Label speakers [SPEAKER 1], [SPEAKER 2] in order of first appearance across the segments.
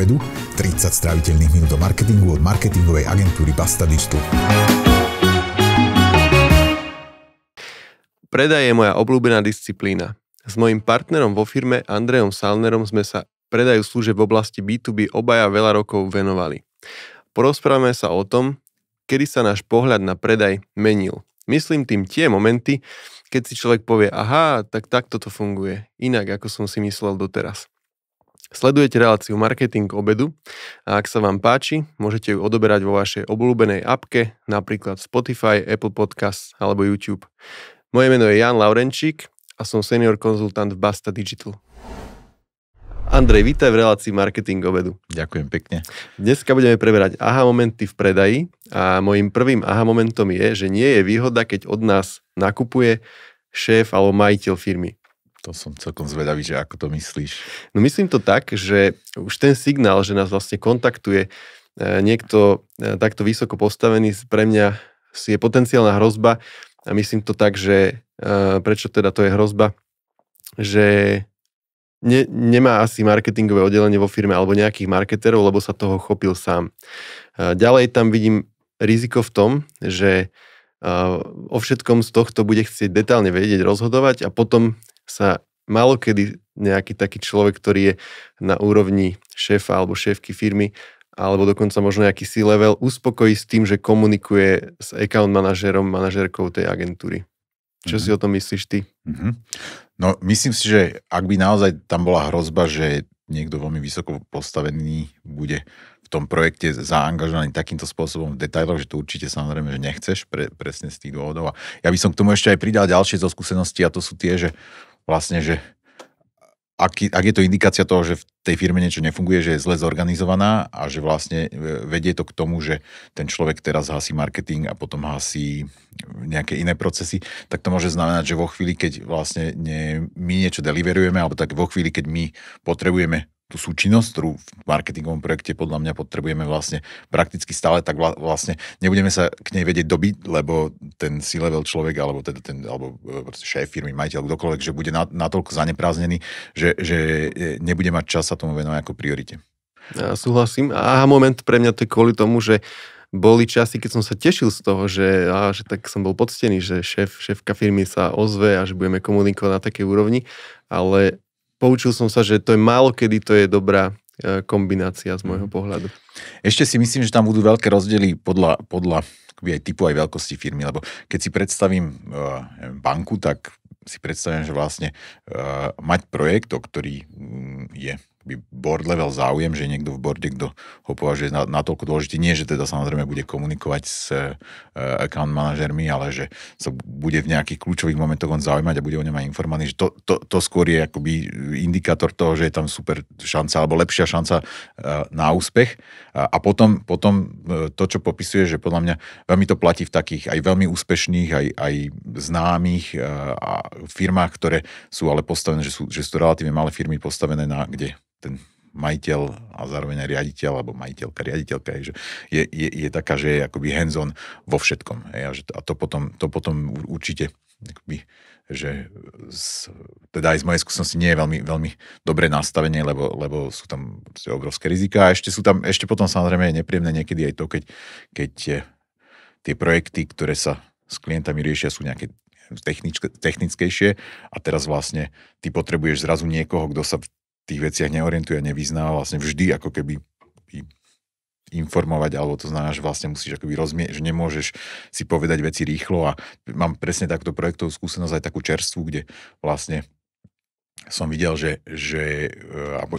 [SPEAKER 1] obedu, 30 stráviteľných minút do marketingu od marketingovej agentúry Basta Digital.
[SPEAKER 2] Predaj je moja obľúbená disciplína. S mojim partnerom vo firme Andrejom Salnerom sme sa predajú služeb v oblasti B2B obaja veľa rokov venovali. Porozprávame sa o tom, kedy sa náš pohľad na predaj menil. Myslím tým tie momenty, keď si človek povie, aha, tak takto to funguje, inak ako som si myslel doteraz. Sledujete reláciu Marketing k obedu a ak sa vám páči, môžete ju odoberať vo vašej obľúbenej apke, napríklad Spotify, Apple Podcast alebo YouTube. Moje meno je Jan Laurenčík a som senior konzultant v Basta Digital. Andrej, vítaj v relácii Marketing obedu. Ďakujem pekne. Dneska budeme preberať aha momenty v predaji a môjim prvým aha momentom je, že nie je výhoda, keď od nás nakupuje šéf alebo majiteľ firmy. To som celkom zvedavý, že ako to myslíš. No myslím to tak, že už ten signál, že nás vlastne kontaktuje e, niekto e, takto vysoko postavený, pre mňa je potenciálna hrozba a myslím to tak, že e, prečo teda to je hrozba, že ne, nemá asi marketingové oddelenie vo firme alebo nejakých marketerov, lebo sa toho chopil sám. Ďalej tam vidím riziko v tom, že o všetkom z tohto bude chcieť detálne vedieť, rozhodovať a potom sa malokedy nejaký taký človek, ktorý je na úrovni šéfa alebo šéfky firmy, alebo dokonca možno nejaký C-level, uspokojí s tým, že komunikuje s account manažerom, manažerkou tej agentúry.
[SPEAKER 1] Čo mm-hmm. si mhm. o tom myslíš ty? Mm-hmm. No myslím si, že ak by naozaj tam bola hrozba, že niekto veľmi vysoko postavený bude v tom projekte zaangažovaný takýmto spôsobom v detailoch, že to určite samozrejme, že nechceš, pre, presne z tých dôvodov. A ja by som k tomu ešte aj pridal ďalšie zo skúsenosti a to sú tie, že vlastne, že ak, ak je to indikácia toho, že v tej firme niečo nefunguje, že je zle zorganizovaná a že vlastne e, vedie to k tomu, že ten človek teraz hasí marketing a potom hasí nejaké iné procesy, tak to môže znamenať, že vo chvíli, keď vlastne nie, my niečo deliverujeme, alebo tak vo chvíli, keď my potrebujeme tú súčinnosť, ktorú v marketingovom projekte podľa mňa potrebujeme vlastne prakticky stále, tak vlastne nebudeme sa k nej vedieť dobiť, lebo ten C-level človek, alebo teda ten, alebo e, šéf firmy, majiteľ, kdokoľvek, že bude natoľko zanepráznený, že, že e, nebude mať čas sa tomu venovať ako priorite.
[SPEAKER 2] Ja súhlasím. A moment pre mňa to je kvôli tomu, že boli časy, keď som sa tešil z toho, že, á, že tak som bol poctený, že šéf, šéfka firmy sa ozve a že budeme komunikovať na takej úrovni, ale poučil som sa, že to je málo kedy to je dobrá e, kombinácia z môjho mhm.
[SPEAKER 1] pohľadu. Ešte si myslím, že tam budú veľké rozdiely podľa, podľa aj typu aj veľkosti firmy, lebo keď si predstavím uh, banku, tak si predstavím, že vlastne uh, mať projekt, o ktorý mm, je by board level záujem, že niekto v borde, kto ho považuje na, natoľko dôležitý, nie, že teda samozrejme bude komunikovať s uh, account manažermi, ale že sa bude v nejakých kľúčových momentoch on zaujímať a bude o ňom aj informovaný, že to, to, to skôr je akoby indikátor toho, že je tam super šanca alebo lepšia šanca uh, na úspech. A, a potom, potom uh, to, čo popisuje, že podľa mňa veľmi to platí v takých aj veľmi úspešných, aj, aj známych uh, a firmách, ktoré sú ale postavené, že sú, že sú relatívne malé firmy postavené na kde? ten majiteľ a zároveň aj riaditeľ, alebo majiteľka, riaditeľka, je, že je, je, je taká, že je akoby hands-on vo všetkom. Hej, a, že, a to, potom, to potom určite akoby, že z, teda aj z mojej skúsenosti nie je veľmi, veľmi dobré nastavenie, lebo, lebo sú tam obrovské rizika a ešte sú tam, ešte potom samozrejme je nepríjemné niekedy aj to, keď, keď tie projekty, ktoré sa s klientami riešia, sú nejaké technickejšie a teraz vlastne ty potrebuješ zrazu niekoho, kto sa v tých veciach neorientuje, nevyzná, vlastne vždy ako keby informovať, alebo to znamená, že vlastne musíš akoby rozmieť, že nemôžeš si povedať veci rýchlo a mám presne takto projektovú skúsenosť aj takú čerstvu, kde vlastne som videl, že, že e, alebo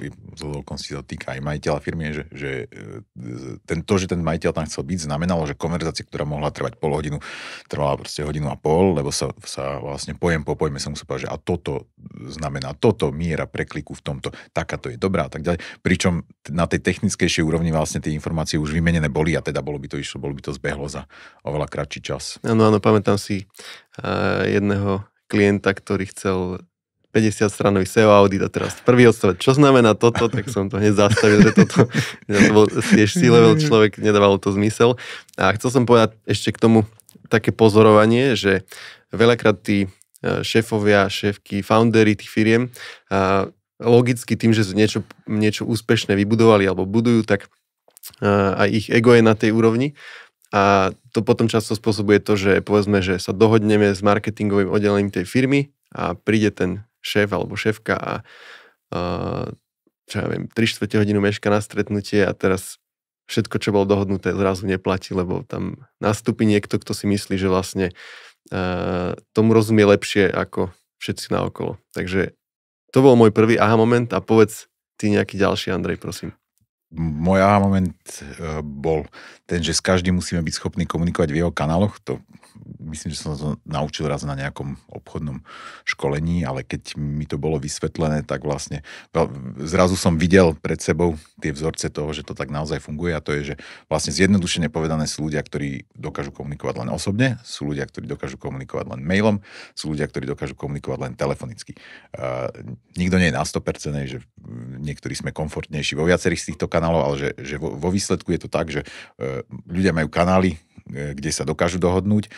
[SPEAKER 1] si to týka aj majiteľa firmy, že, že e, ten, to, že ten majiteľ tam chcel byť, znamenalo, že konverzácia, ktorá mohla trvať pol hodinu, trvala proste hodinu a pol, lebo sa, sa vlastne pojem po pojme som musel povedať, že a toto znamená toto, miera prekliku v tomto, takáto je dobrá a tak ďalej. Pričom na tej technickejšej úrovni vlastne tie informácie už vymenené boli a teda bolo by to išlo, bolo by to zbehlo za oveľa kratší čas.
[SPEAKER 2] Áno, áno, pamätám si uh, jedného klienta, ktorý chcel 50 stranový SEO audit a teraz prvý odstavec, čo znamená toto, tak som to hneď zastavil, že toto, ja to bol tiež si level človek, nedávalo to zmysel. A chcel som povedať ešte k tomu také pozorovanie, že veľakrát tí e, šéfovia, šéfky, foundery tých firiem logicky tým, že niečo, niečo úspešné vybudovali alebo budujú, tak e, aj ich ego je na tej úrovni. A to potom často spôsobuje to, že povedzme, že sa dohodneme s marketingovým oddelením tej firmy a príde ten šéf alebo šéfka a čo ja viem, 3 čtvrte hodinu meška na stretnutie a teraz všetko, čo bolo dohodnuté, zrazu neplatí, lebo tam nastúpi niekto, kto si myslí, že vlastne tomu rozumie lepšie ako všetci naokolo. Takže to bol môj prvý aha moment a povedz ty nejaký ďalší, Andrej, prosím
[SPEAKER 1] môj aha moment e, bol ten, že s každým musíme byť schopní komunikovať v jeho kanáloch, to myslím, že som to naučil raz na nejakom obchodnom školení, ale keď mi to bolo vysvetlené, tak vlastne zrazu som videl pred sebou tie vzorce toho, že to tak naozaj funguje a to je, že vlastne zjednodušene povedané sú ľudia, ktorí dokážu komunikovať len osobne, sú ľudia, ktorí dokážu komunikovať len mailom, sú ľudia, ktorí dokážu komunikovať len telefonicky. nikto nie je na 100%, že niektorí sme komfortnejší vo viacerých z týchto kanálov, ale že, že vo, vo výsledku je to tak, že e, ľudia majú kanály, e, kde sa dokážu dohodnúť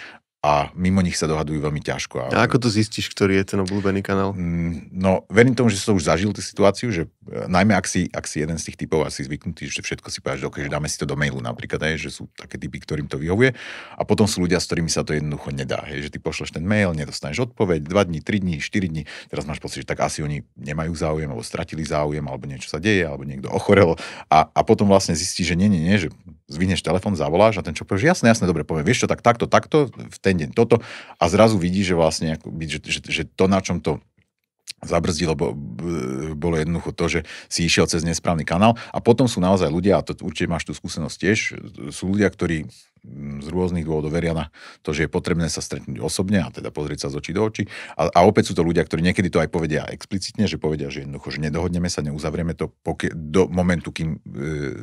[SPEAKER 1] a mimo nich sa dohadujú veľmi ťažko. A, a ako to zistíš, ktorý je ten obľúbený kanál? Mm, no, verím tomu, že si už zažil tú situáciu, že e, najmä ak si, ak si jeden z tých typov asi zvyknutý, že všetko si povedal, že, okay, že dáme si to do mailu napríklad, hej, že sú také typy, ktorým to vyhovuje a potom sú ľudia, s ktorými sa to jednoducho nedá, hej, že ty pošleš ten mail, nedostaneš odpoveď, 2 dní, 3 dní, 4 dní, teraz máš pocit, že tak asi oni nemajú záujem alebo stratili záujem alebo niečo sa deje alebo niekto ochorel a, a potom vlastne zistíš, že nie, nie, nie, že zvineš telefón, zavoláš a ten čo povieš, jasné, jasné, dobre, povie, vieš čo, tak takto, takto, v tej ten deň toto a zrazu vidí, že vlastne, že, že, že to, na čom to zabrzdilo, bo, bolo jednoducho to, že si išiel cez nesprávny kanál a potom sú naozaj ľudia, a to určite máš tú skúsenosť tiež, sú ľudia, ktorí z rôznych dôvodov veria na to, že je potrebné sa stretnúť osobne a teda pozrieť sa z očí do očí. A, a opäť sú to ľudia, ktorí niekedy to aj povedia explicitne, že povedia, že jednoducho, že nedohodneme sa, neuzavrieme to pokie, do momentu, kým e,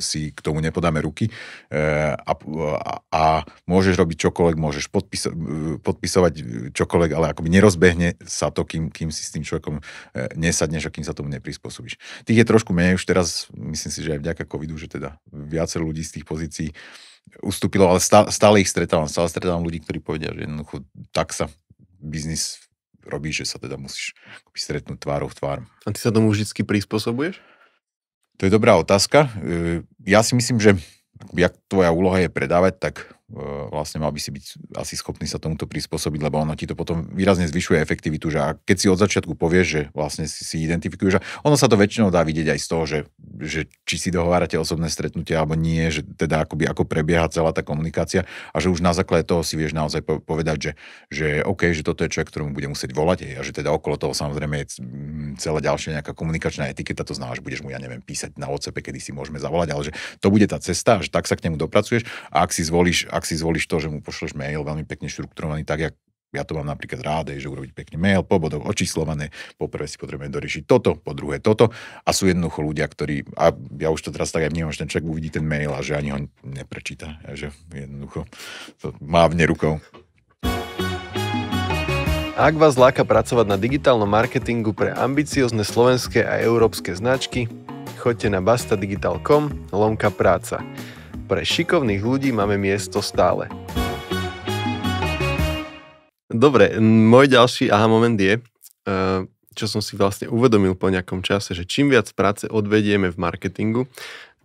[SPEAKER 1] si k tomu nepodáme ruky e, a, a, a môžeš robiť čokoľvek, môžeš podpiso, podpisovať čokoľvek, ale akoby nerozbehne sa to, kým, kým si s tým človekom e, nesadneš a kým sa tomu neprispôsobíš. Tých je trošku menej už teraz, myslím si, že aj vďaka covidu, že teda viacero ľudí z tých pozícií ustúpilo, ale stále, ich stretávam, stále stretávam ľudí, ktorí povedia, že jednoducho tak sa biznis robí, že sa teda musíš stretnúť tvárou v tvár. A ty sa tomu vždy prispôsobuješ? To je dobrá otázka. E, ja si myslím, že ak tvoja úloha je predávať, tak E, vlastne mal by si byť asi schopný sa tomuto prispôsobiť, lebo ono ti to potom výrazne zvyšuje efektivitu, že a keď si od začiatku povieš, že vlastne si, si identifikuješ, ono sa to väčšinou dá vidieť aj z toho, že, že či si dohovárate osobné stretnutie alebo nie, že teda akoby ako prebieha celá tá komunikácia a že už na základe toho si vieš naozaj povedať, že, že OK, že toto je človek, ktorému bude musieť volať a že teda okolo toho samozrejme je celá ďalšia nejaká komunikačná etiketa, to znamená, že budeš mu, ja neviem, písať na OCP, kedy si môžeme zavolať, ale že to bude tá cesta, že tak sa k nemu dopracuješ a ak si zvolíš, ak si zvolíš to, že mu pošleš mail veľmi pekne štrukturovaný, tak jak ja to mám napríklad rád, že urobiť pekne mail, po bodoch očíslované, po prvé si potrebujeme doriešiť toto, po druhé toto a sú jednoducho ľudia, ktorí, a ja už to teraz tak aj vnímam, že ten človek uvidí ten mail a že ani ho neprečíta, a že jednoducho to má v rukou.
[SPEAKER 2] Ak vás láka pracovať na digitálnom marketingu pre ambiciozne slovenské a európske značky, choďte na bastadigital.com lomka práca. Pre šikovných ľudí máme miesto stále. Dobre, môj ďalší aha moment je, e, čo som si vlastne uvedomil po nejakom čase, že čím viac práce odvedieme v marketingu,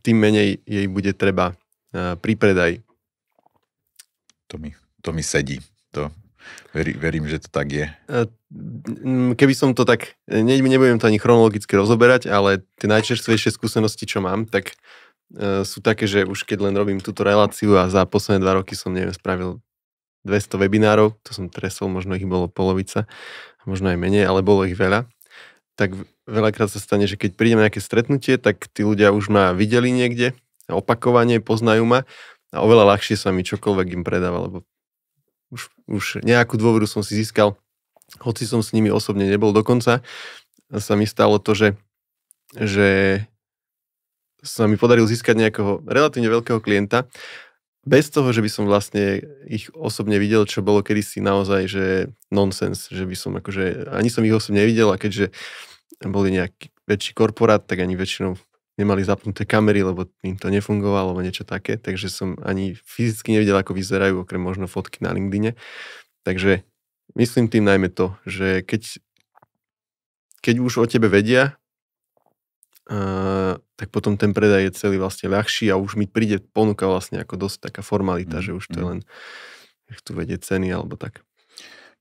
[SPEAKER 2] tým menej jej bude treba e, pri predaji. To mi, to mi sedí. To, Veri, verím, že to tak je. E, keby som to tak, nebudem to ani chronologicky rozoberať, ale tie najčerstvejšie skúsenosti, čo mám, tak Eh, sú také, že už keď len robím túto reláciu a za posledné dva roky som, neviem, spravil 200 webinárov, to som tresol, možno ich bolo polovica, možno aj menej, ale bolo ich veľa, tak veľakrát sa stane, že keď prídem na nejaké stretnutie, tak tí ľudia už ma videli niekde, opakovane poznajú ma a oveľa ľahšie sa mi čokoľvek im predáva, lebo už, už nejakú dôveru som si získal, hoci som s nimi osobne nebol dokonca, sa mi stalo to, že, že sa mi podaril získať nejakého relatívne veľkého klienta, bez toho, že by som vlastne ich osobne videl, čo bolo kedysi naozaj, že nonsens, že by som akože, ani som ich osobne nevidel a keďže boli nejaký väčší korporát, tak ani väčšinou nemali zapnuté kamery, lebo im to nefungovalo alebo niečo také, takže som ani fyzicky nevidel, ako vyzerajú, okrem možno fotky na LinkedIne. Takže myslím tým najmä to, že keď, keď už o tebe vedia, tak potom ten predaj je celý vlastne ľahší a už mi príde ponuka vlastne ako dosť taká
[SPEAKER 1] formalita, mm. že už to je len chcú vedieť ceny alebo tak.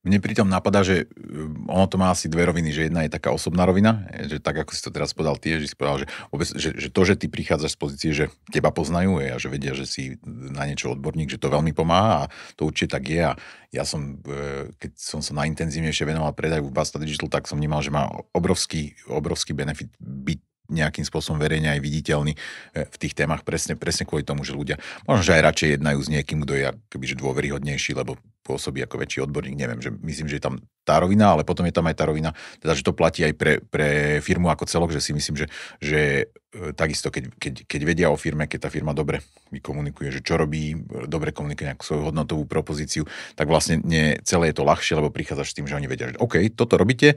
[SPEAKER 1] Mne pritom napadá, že e, ono to má asi dve roviny, že jedna je taká osobná rovina, e, že tak ako si to teraz podal tie, že si povedal, že, vôbec, že, že to, že ty prichádzaš z pozície, že teba poznajú a že vedia, že si na niečo odborník, že to veľmi pomáha a to určite tak je a ja som, e, keď som sa najintenzívnejšie venoval predaju v Basta Digital, tak som vnímal, že má obrovský, obrovský benefit byť nejakým spôsobom verejne aj viditeľný e, v tých témach presne, presne kvôli tomu, že ľudia možno, že aj radšej jednajú s niekým, kto je že dôveryhodnejší, lebo pôsobí ako väčší odborník, neviem, že myslím, že je tam tá rovina, ale potom je tam aj tá rovina, teda že to platí aj pre, pre firmu ako celok, že si myslím, že, že e, takisto, keď, keď, keď vedia o firme, keď tá firma dobre vykomunikuje, že čo robí, dobre komunikuje nejakú svoju hodnotovú propozíciu, tak vlastne nie, celé je to ľahšie, lebo prichádzaš s tým, že oni vedia, že OK, toto robíte, e,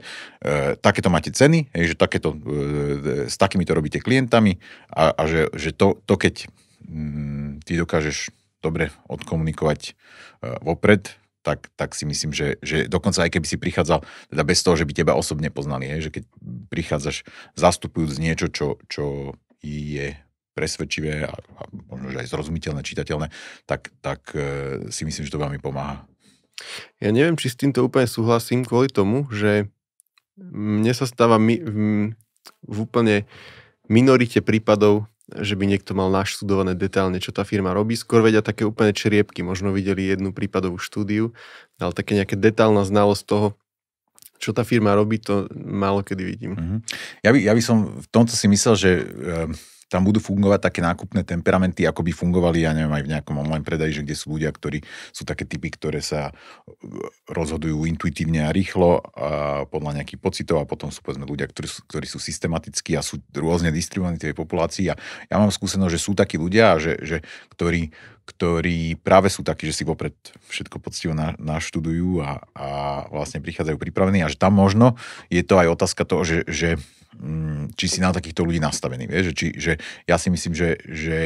[SPEAKER 1] takéto máte ceny, e, že takéto, e, e s to robíte klientami a, a že, že to, to, keď mm, ty dokážeš dobre odkomunikovať e, vopred, tak, tak si myslím, že, že dokonca aj keby si prichádzal, teda bez toho, že by teba osobne poznali, hej, že keď prichádzaš zastupujúc niečo, čo, čo je presvedčivé a, a možno že aj zrozumiteľné, čitateľné, tak, tak e, si myslím, že to veľmi pomáha. Ja neviem, či s týmto úplne súhlasím
[SPEAKER 2] kvôli tomu, že mne sa stáva mi, m, v úplne minorite prípadov že by niekto mal naštudované detálne, čo tá firma robí. Skôr vedia také úplne čriepky, možno videli jednu prípadovú štúdiu, ale také nejaká detálna znalosť toho, čo tá firma robí, to málo kedy vidím. Mm-hmm.
[SPEAKER 1] Ja, by, ja by som v tomto si myslel, že... Ehm, tam budú fungovať také nákupné temperamenty, ako by fungovali, ja neviem, aj v nejakom online predaji, že kde sú ľudia, ktorí sú také typy, ktoré sa e, rozhodujú intuitívne a rýchlo a podľa nejakých pocitov a potom sú povedzme ľudia, ktorí sú, ktorí sú systematickí a sú rôzne distribuovaní tej populácii a ja mám skúsenosť, že sú takí ľudia, že, že ktorí, ktorí práve sú takí, že si vopred všetko poctivo na, naštudujú a, a vlastne prichádzajú pripravení a že tam možno je to aj otázka toho, že, že Mm, či si na takýchto ľudí nastavený, vieš, že, či, že ja si myslím, že, že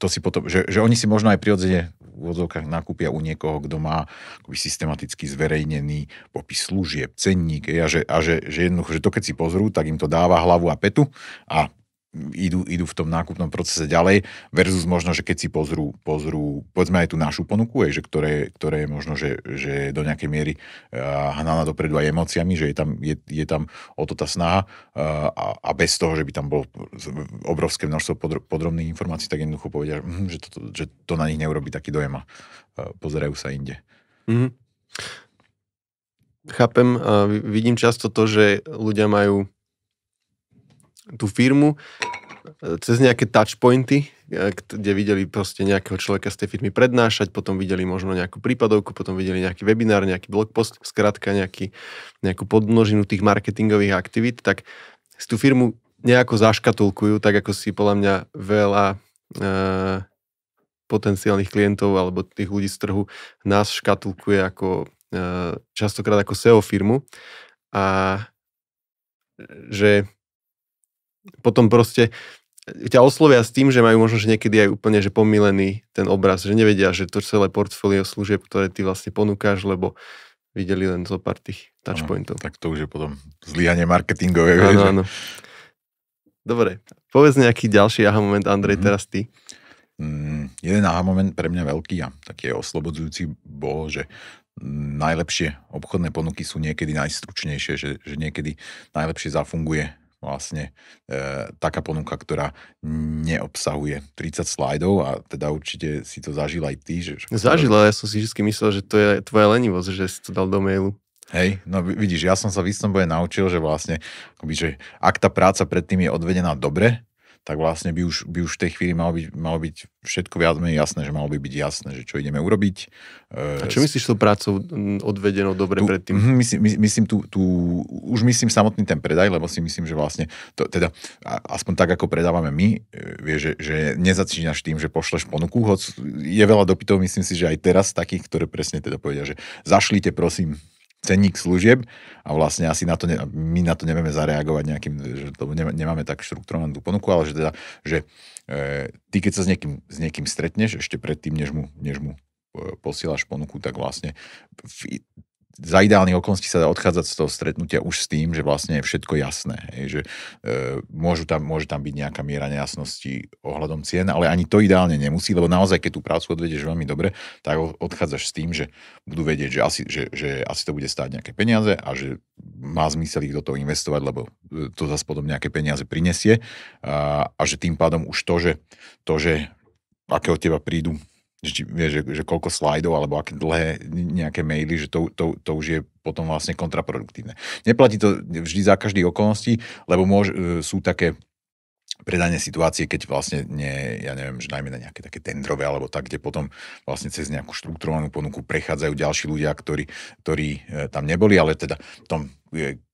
[SPEAKER 1] to si potom, že, že oni si možno aj prirodzene v odzovkách nakúpia u niekoho, kto má akoby systematicky zverejnený popis služieb, cenník a že, a že, že jednoducho, že to keď si pozrú, tak im to dáva hlavu a petu a idú, idú v tom nákupnom procese ďalej, versus možno, že keď si pozrú, pozrú povedzme aj tú našu ponuku, aj, že ktoré, ktoré je možno, že, že do nejakej miery uh, hnaná dopredu aj emóciami, že je tam, je, je tam o to tá snaha eh, a, a bez toho, že by tam bolo obrovské množstvo podrobných informácií, tak jednoducho povedia, že, hm, že, to, že to na nich neurobi taký dojem a pozerajú sa inde. Mm-hmm. Chápem,
[SPEAKER 2] vidím často to, že ľudia majú tú firmu e, cez nejaké touchpointy, e, kde videli proste nejakého človeka z tej firmy prednášať, potom videli možno nejakú prípadovku, potom videli nejaký webinár, nejaký blogpost, skrátka nejaký, nejakú podmnožinu tých marketingových aktivít, tak si tú firmu nejako zaškatulkujú, tak ako si podľa mňa veľa e, potenciálnych klientov alebo tých ľudí z trhu nás škatulkuje ako, e, častokrát ako SEO firmu a e, že potom proste e, ťa oslovia s tým, že majú možno, že niekedy aj úplne že pomilený ten obraz, že nevedia, že to celé portfólio služieb, ktoré ty vlastne ponúkáš, lebo videli len zo pár tých touchpointov. Ano, tak to už je potom
[SPEAKER 1] zlyhanie marketingové. Áno, áno.
[SPEAKER 2] Dobre, povedz nejaký ďalší aha
[SPEAKER 1] moment, Andrej, mm teraz ty. Mm, jeden aha moment pre mňa veľký a taký oslobodzujúci bol, že najlepšie obchodné ponuky sú niekedy najstručnejšie, že, že niekedy najlepšie zafunguje vlastne e, taká ponuka, ktorá neobsahuje 30 slajdov a teda určite si to zažil aj ty. Že, Zažila, ja som si vždy myslel, že to je tvoja lenivosť, že si to dal do mailu. Hej, no vidíš, ja som sa v istom naučil, že vlastne, akoby, že ak tá práca predtým je odvedená dobre, tak vlastne by už, by už v tej chvíli malo byť, malo byť všetko viac menej jasné, že malo by byť jasné, že čo ideme urobiť. A e, čo myslíš tou prácou odvedenou dobre tu, predtým? Mhm, myslím, myslím tu, tu, už myslím samotný ten predaj, lebo si myslím, že vlastne, to, teda aspoň tak, ako predávame my, e, vie, že, že nezačínaš tým, že pošleš ponuku, hoc je veľa dopytov, myslím si, že aj teraz takých, ktoré presne teda povedia, že zašlite prosím cenník služieb a vlastne asi na to ne, my na to nevieme zareagovať nejakým, že to nemáme tak štruktúrovanú tú ponuku, ale že teda, že e, ty keď sa s niekým, s niekým stretneš ešte predtým, než mu, než mu e, posielaš ponuku, tak vlastne za ideálnych okolností sa dá odchádzať z toho stretnutia už s tým, že vlastne je všetko jasné. Hej, že e, môžu tam, môže tam byť nejaká miera nejasnosti ohľadom cien, ale ani to ideálne nemusí, lebo naozaj, keď tú prácu odvedieš veľmi dobre, tak odchádzaš s tým, že budú vedieť, že asi, že, že asi to bude stáť nejaké peniaze a že má zmysel ich do toho investovať, lebo e, to zase potom nejaké peniaze prinesie a, a že tým pádom už to, že, to, že aké od teba prídu že, či, vieš, že, že koľko slajdov alebo aké dlhé nejaké maily, že to, to, to už je potom vlastne kontraproduktívne. Neplatí to vždy za každých okolností, lebo môž, e, sú také predanie situácie, keď vlastne nie, ja neviem, že najmä na nejaké také tendrové alebo tak, kde potom vlastne cez nejakú štruktúrovanú ponuku prechádzajú ďalší ľudia, ktorí, ktorí e, tam neboli, ale teda tom,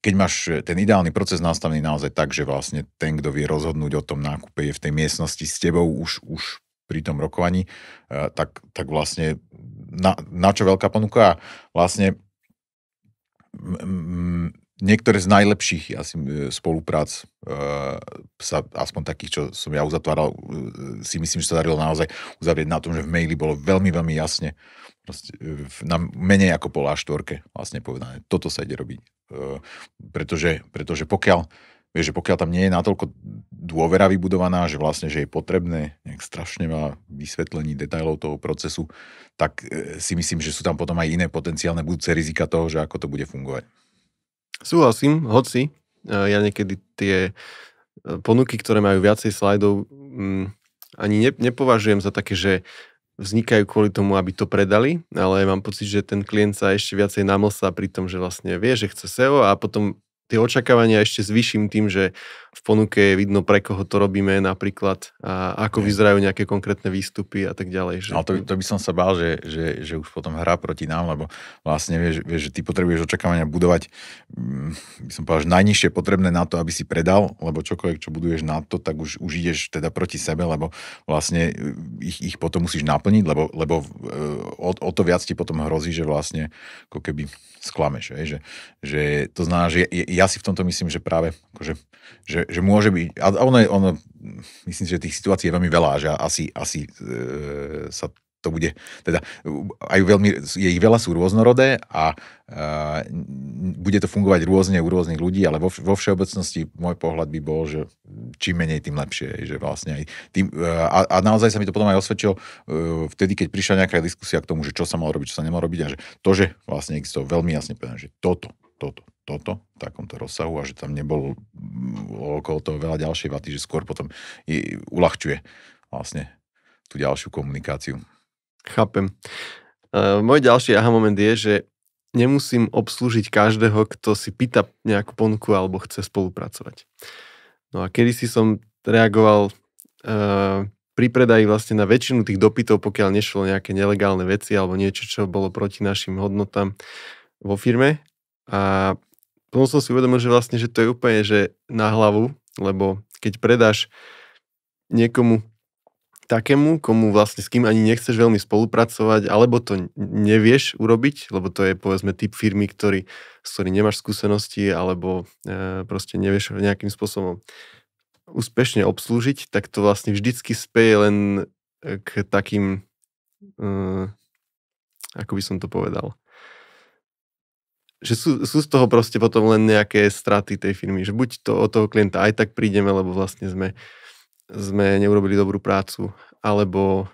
[SPEAKER 1] keď máš ten ideálny proces nastavený naozaj tak, že vlastne ten, kto vie rozhodnúť o tom nákupe, je v tej miestnosti s tebou, už, už pri tom rokovaní, e, tak, tak vlastne na, na čo veľká ponuka a vlastne m, m, niektoré z najlepších asi e, spoluprác e, sa, aspoň takých, čo som ja uzatváral, si myslím, že sa darilo naozaj uzavrieť na tom, že v maili bolo veľmi, veľmi jasne proste, na menej ako po A4 vlastne povedané. Toto sa ide robiť. Pretože, pretože pokiaľ Vieš, že pokiaľ tam nie je natoľko dôvera vybudovaná, že vlastne, že je potrebné nejak strašne veľa vysvetlení detajlov toho procesu, tak e, si myslím, že sú tam potom aj iné potenciálne budúce rizika toho, že ako to bude fungovať.
[SPEAKER 2] Súhlasím, hoci e, ja niekedy tie e, ponuky, ktoré majú viacej slajdov, mm, ani nepovažujem za také, že vznikajú kvôli tomu, aby to predali, ale mám pocit, že ten klient sa ešte viacej namlsá pri tom, že vlastne vie, že chce SEO a potom tie očakávania ešte zvyším tým, že v ponuke je vidno, pre koho to
[SPEAKER 1] robíme, napríklad a ako je. vyzerajú nejaké konkrétne výstupy a tak ďalej. Že... Ale to, to by som sa bál, že, že, že už potom hrá proti nám, lebo vlastne vieš, vieš, že ty potrebuješ očakávania budovať, mm, by som povedal, že najnižšie potrebné na to, aby si predal, lebo čokoľvek, čo buduješ na to, tak už, už ideš teda proti sebe, lebo vlastne e, ich, ich potom musíš naplniť, lebo, lebo e, o, o to viac ti potom hrozí, že vlastne ako keby sklameš. Že, že to znamená, že ja, ja si v tomto myslím, že práve akože, že že, môže byť, a ono, je, ono, myslím, že tých situácií je veľmi veľa, že asi, asi e, sa to bude, teda aj veľmi, je ich veľa, sú rôznorodé a e, bude to fungovať rôzne u rôznych ľudí, ale vo, vo všeobecnosti môj pohľad by bol, že čím menej, tým lepšie, že vlastne aj tým, e, a, a naozaj sa mi to potom aj osvedčilo e, vtedy, keď prišla nejaká diskusia k tomu, že čo sa malo robiť, čo sa nemalo robiť a že to, že vlastne existuje veľmi jasne povedané, že toto, toto, toto v takomto rozsahu a že tam nebol mm, okolo toho veľa ďalšej vaty, že skôr potom je, uľahčuje vlastne tú ďalšiu komunikáciu. Chápem.
[SPEAKER 2] E, môj ďalší aha moment je, že nemusím obslúžiť každého, kto si pýta nejakú ponuku alebo chce spolupracovať. No a kedy si som reagoval uh, pri predaji vlastne na väčšinu tých dopytov, pokiaľ nešlo nejaké nelegálne veci alebo niečo, čo bolo proti našim hodnotám vo firme. A potom som si uvedomil, že vlastne, že to je úplne, že na hlavu, lebo keď predáš niekomu takému, komu vlastne s kým ani nechceš veľmi spolupracovať, alebo to nevieš urobiť, lebo to je povedzme typ firmy, ktorý, s ktorým nemáš skúsenosti, alebo e, proste nevieš nejakým spôsobom úspešne obslúžiť, tak to vlastne vždycky speje len k takým, e, ako by som to povedal, že sú, sú z toho proste potom len nejaké straty tej firmy, že buď to od toho klienta aj tak prídeme, lebo vlastne sme, sme neurobili dobrú prácu, alebo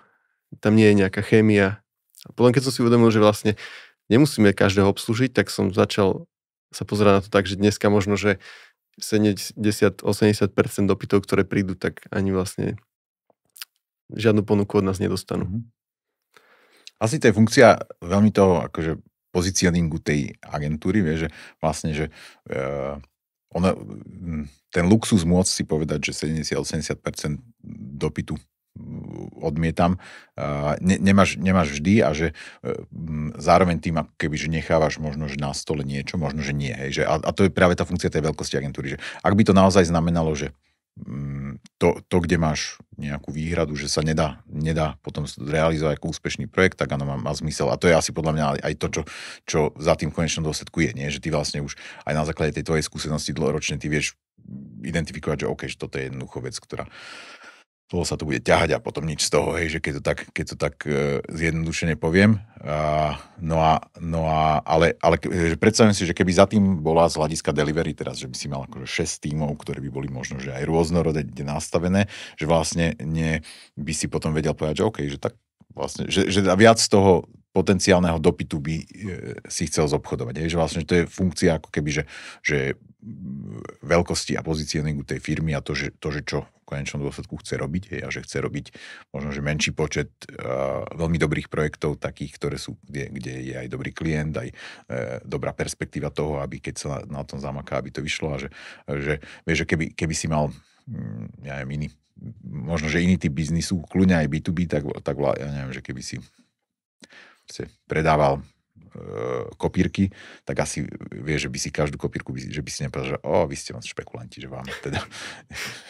[SPEAKER 2] tam nie je nejaká chémia. A potom, keď som si uvedomil, že vlastne nemusíme každého obslužiť, tak som začal sa pozerať na to tak, že dneska možno, že 70-80% dopytov, ktoré prídu,
[SPEAKER 1] tak ani vlastne žiadnu ponuku od nás nedostanú. Mhm. Asi to je funkcia veľmi toho akože pozicioningu tej agentúry, vie, že vlastne, že uh, ona, hm, ten luxus môcť si povedať, že 70-80% dopytu hm, odmietam, eh, ne, nemáš, nemáš vždy a že eh, hm, zároveň tým ako keby, že nechávaš možno, že na stole niečo, možno, že nie. Hej, že, a, a to je práve tá funkcia tej veľkosti agentúry, že ak by to naozaj znamenalo, že Mm, to, to, kde máš nejakú výhradu, že sa nedá, nedá potom realizovať ako úspešný projekt, tak áno, má, má zmysel. A to je asi podľa mňa aj to, čo, čo za tým konečnom dôsledku je, nie? že ty vlastne už aj na základe tej tvojej skúsenosti dlhoročne ty vieš identifikovať, že OK, že toto je jednoducho vec, ktorá, dlho sa to bude ťahať a potom nič z toho, hej, že keď to tak, keď to tak e, zjednodušene poviem. A, no a, no a ale, ale e, že predstavím si, že keby za tým bola z hľadiska delivery teraz, že by si mal akože 6 tímov, ktoré by boli možno že aj rôznorodne nastavené, že vlastne nie, by si potom vedel povedať, že OK, že tak vlastne, že, že viac z toho potenciálneho dopytu by e, si chcel zobchodovať. Je, že vlastne to je funkcia ako keby, že, že veľkosti a pozicioningu tej firmy a to, že, to, že čo v konečnom dôsledku chce robiť je, a že chce robiť možno, že menší počet uh, veľmi dobrých projektov, takých, ktoré sú, kde, kde je aj dobrý klient, aj uh, dobrá perspektíva toho, aby keď sa na, na tom zamaká, aby to vyšlo a že, že, vie, že keby, keby si mal mm, ja neviem, iný, možno, že iný typ biznisu, kľúňa aj B2B, tak, tak ja neviem, že keby si predával e, kopírky, tak asi vie, že by si každú kopírku, že by si nepovedal, že o, vy ste moc špekulanti, že vám teda...